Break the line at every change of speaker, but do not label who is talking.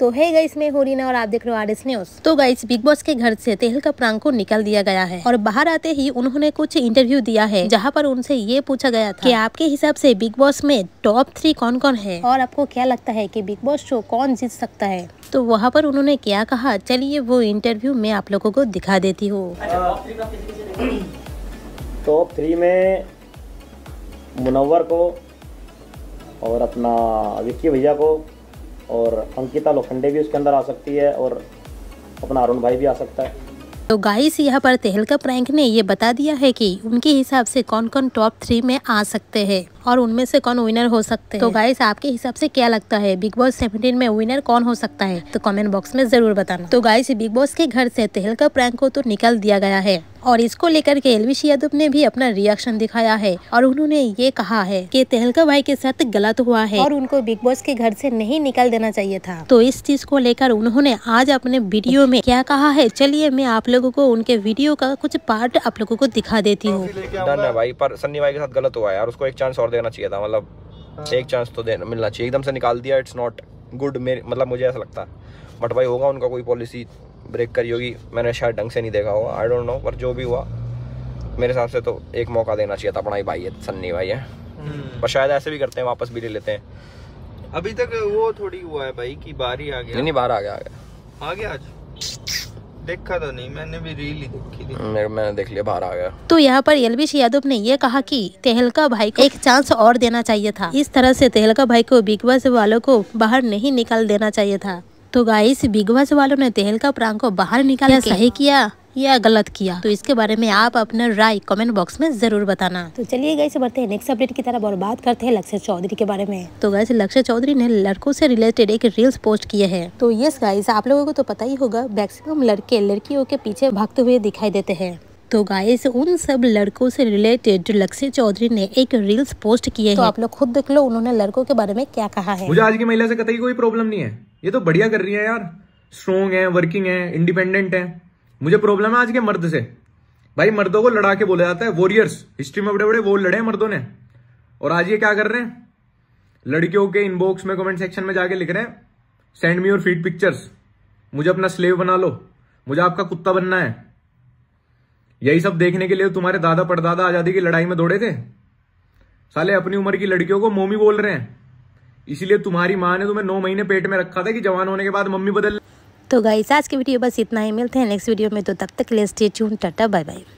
तो है गई मैं होरीना और आप देख रहे हो आर एस न्यूज तो गाइस बिग बॉस के घर से तेहल का प्रांग को निकाल दिया गया है और बाहर आते ही उन्होंने कुछ इंटरव्यू दिया है जहां पर उनसे ये पूछा गया था कि आपके हिसाब से बिग बॉस में टॉप थ्री कौन कौन है और आपको क्या लगता है कि बिग बॉस शो कौन जीत सकता है तो वहाँ पर उन्होंने क्या कहा चलिए वो इंटरव्यू मैं आप लोगो को दिखा देती हूँ
टॉप थ्री में मुनवर को और अपना विक्की भैया को और अंकिता लोखंडे भी उसके अंदर आ सकती है और अपना अरुण भाई भी आ सकता है
तो गाइस यहाँ पर तेहलका प्रैंक ने ये बता दिया है कि उनके हिसाब से कौन कौन टॉप थ्री में आ सकते हैं और उनमें से कौन विनर हो सकते तो हैं तो गाइस आपके हिसाब से क्या लगता है बिग बॉस सेवेंटीन में विनर कौन हो सकता है तो कमेंट बॉक्स में जरूर बताना तो गाइस बिग बॉस के घर से तेहलका प्रैंक को तो निकाल दिया गया है और इसको लेकर के एलविश यादव ने भी अपना रिएक्शन दिखाया है और उन्होंने ये कहा है कि तेहलका भाई के साथ गलत हुआ है और उनको बिग बॉस के घर से नहीं निकाल देना चाहिए था तो इस चीज को लेकर उन्होंने आज अपने वीडियो में क्या कहा है चलिए मैं आप लोगों को उनके वीडियो का कुछ पार्ट आप लोगों को दिखा देती हूँ
भाई पर सन्नी भाई के साथ गलत हुआ है और उसको एक चांस और देना चाहिए था मतलब हाँ। एक चांस तो देना मिलना चाहिए एकदम से निकाल दिया इट्स नॉट गुड मेरे मतलब मुझे ऐसा लगता बट भाई होगा उनका कोई पॉलिसी ब्रेक करी होगी मैंने शायद ढंग से नहीं देखा होगा आई डोंट नो पर जो भी हुआ मेरे हिसाब से तो एक मौका देना चाहिए था अपना भाई है सन्नी भाई है हम्म। पर शायद ऐसे भी करते हैं वापस भी ले लेते हैं अभी तक वो थोड़ी हुआ है भाई कि बारी आ गया नहीं नहीं बाहर आ गया आ गया आ गया आज देखा तो नहीं मैंने भी रील ही देखी थी हम्म, मैंने देख लिया बाहर आ गया
तो यहाँ पर एलबीश यादव ने ये कहा कि तेहलका भाई को एक चांस और देना चाहिए था इस तरह से तेहलका भाई को बिग बॉस वालों को बाहर नहीं निकाल देना चाहिए था तो गाइस बिग बॉस वालों ने तेहलका प्रांग को बाहर निकाला सही किया या गलत किया तो इसके बारे में आप अपना राय कमेंट बॉक्स में जरूर बताना तो चलिए गए से बढ़ते हैं नेक्स्ट अपडेट की तरफ और बात करते हैं लक्ष्य चौधरी के बारे में तो गैस लक्ष्य चौधरी ने लड़कों से रिलेटेड एक रील्स पोस्ट किए हैं तो यस गाइस आप लोगों को तो पता ही होगा मैक्सिमम लड़के लड़कियों के पीछे भागते हुए दिखाई देते हैं तो गाइस उन सब लड़कों से रिलेटेड लक्ष्य चौधरी ने एक रील्स पोस्ट किए तो आप लोग खुद देख लो उन्होंने लड़कों के बारे में क्या कहा है मुझे आज
की महिला से कतई कोई प्रॉब्लम नहीं है ये तो बढ़िया कर रही है यार स्ट्रॉन्ग है वर्किंग है इंडिपेंडेंट है मुझे प्रॉब्लम है आज के मर्द से भाई मर्दों को लड़ा के बोला जाता है वॉरियर्स हिस्ट्री में बड़े बड़े वो लड़े मर्दों ने और आज ये क्या कर रहे हैं लड़कियों के इनबॉक्स में कमेंट सेक्शन में जाके लिख रहे हैं सेंड मी और फीड पिक्चर्स मुझे अपना स्लेव बना लो मुझे आपका कुत्ता बनना है यही सब देखने के लिए तुम्हारे दादा परदादा आजादी की लड़ाई में दौड़े थे साले अपनी उम्र की लड़कियों को मोमी बोल रहे हैं इसीलिए तुम्हारी माँ ने तुम्हें नौ महीने पेट में रखा था कि जवान होने के बाद मम्मी बदल
तो गाइस आज की वीडियो बस इतना ही मिलते हैं नेक्स्ट वीडियो में तो तब तक के लिए stay tune tata bye bye